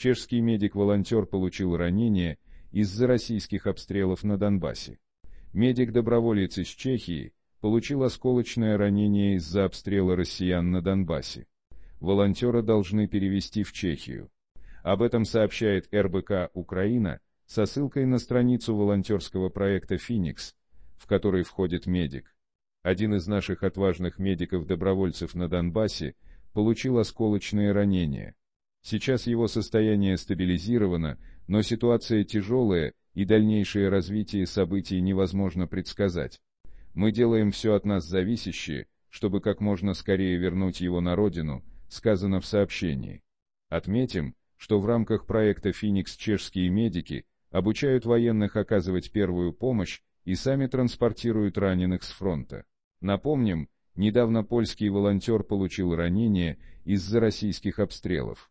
Чешский медик-волонтер получил ранение из-за российских обстрелов на Донбассе. Медик-доброволец из Чехии получил осколочное ранение из-за обстрела россиян на Донбассе. Волонтера должны перевести в Чехию. Об этом сообщает РБК «Украина» со ссылкой на страницу волонтерского проекта «Феникс», в который входит медик. Один из наших отважных медиков-добровольцев на Донбассе получил осколочные ранения. Сейчас его состояние стабилизировано, но ситуация тяжелая, и дальнейшее развитие событий невозможно предсказать. Мы делаем все от нас зависящее, чтобы как можно скорее вернуть его на родину, сказано в сообщении. Отметим, что в рамках проекта «Феникс» чешские медики обучают военных оказывать первую помощь и сами транспортируют раненых с фронта. Напомним, недавно польский волонтер получил ранение из-за российских обстрелов.